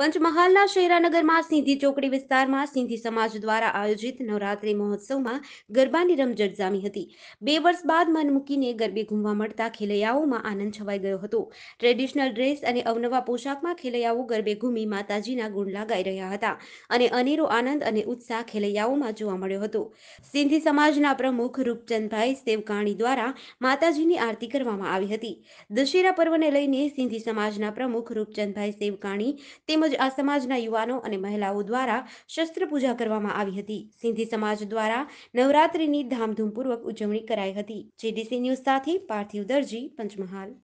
પંચમહાલના શેરાનગરમાં સિંધી ચોકડી વિસ્તારમાં સિંધી સમાજ દ્વારા આયોજિત નવરાત્રી મહોત્સવમાં ગરબાની રમઝટ જામી હતી બે વર્ષ બાદ મન મૂકીને ગરબે ઘૂમવા મળતા ખેલૈયાઓમાં આનંદ છવાઈ ગયો હતો ટ્રેડિશનલ ડ્રેસ અને અવનવા પોશાકમાં ખેલૈયાઓ ગરબે ઘૂમી માતાજીના ગુંડલા ગાઈ રહ્યા હતા અને અનેરો આનંદ અને ઉત્સાહ ખેલૈયાઓમાં જોવા મળ્યો હતો સિંધી સમાજના પ્રમુખ રૂપચંદભાઈ સેવકાણી દ્વારા માતાજીની આરતી કરવામાં આવી હતી દશેરા પર્વને લઈને સિંધી સમાજના પ્રમુખ રૂપચંદભાઈ સેવકાણી તેમજ તેમજ આ સમાજના યુવાનો અને મહિલાઓ દ્વારા શસ્ત્ર પૂજા કરવામાં આવી હતી સિંધી સમાજ દ્વારા નવરાત્રિની ધામધૂમપૂર્વક ઉજવણી કરાઈ હતી જીડીસી ન્યૂઝ સાથે પાર્થિવ દરજી પંચમહાલ